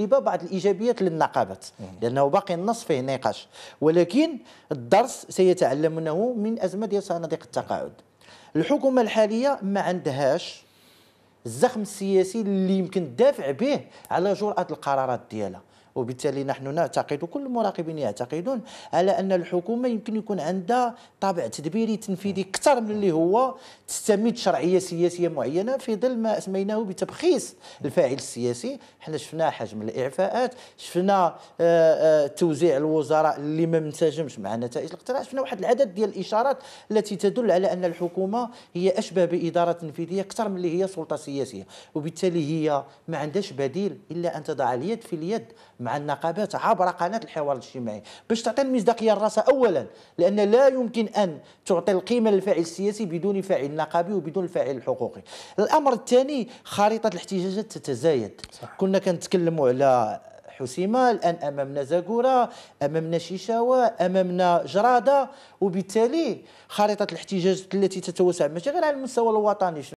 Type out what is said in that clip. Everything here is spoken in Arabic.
بعض الايجابيات للنقابات لانه باقي النص فيه نقاش ولكن الدرس سيتعلمونه من ازمه ديال صناديق التقاعد الحكومه الحاليه ما عندهاش الزخم السياسي اللي يمكن تدافع به على جرأة القرارات ديالها وبالتالي نحن نعتقد وكل المراقبين يعتقدون على ان الحكومه يمكن يكون عندها طابع تدبيري تنفيذي اكثر من اللي هو تستمد شرعيه سياسيه معينه في ظل ما اسميناه بتبخيص الفاعل السياسي حنا شفنا حجم الاعفاءات شفنا آه، آه، توزيع الوزراء اللي ما منسجمش مع نتائج الاقتراع شفنا واحد العدد ديال الاشارات التي تدل على ان الحكومه هي اشبه باداره تنفيذيه اكثر من اللي هي سلطه سياسيه وبالتالي هي ما عندهاش بديل الا ان تضع اليد في اليد مع النقابات عبر قناه الحوار الاجتماعي باش تعطي المصداقيه الراسه اولا لان لا يمكن ان تعطي القيمه للفاعل السياسي بدون فاعل نقابي وبدون الفاعل الحقوقي الامر الثاني خريطه الاحتجاجات تتزايد صح. كنا كنتكلموا على حسيمه الان امامنا زاكوره امامنا شيشاوه امامنا جراده وبالتالي خريطه الاحتجاجات التي تتوسع ماشي غير على المستوى الوطني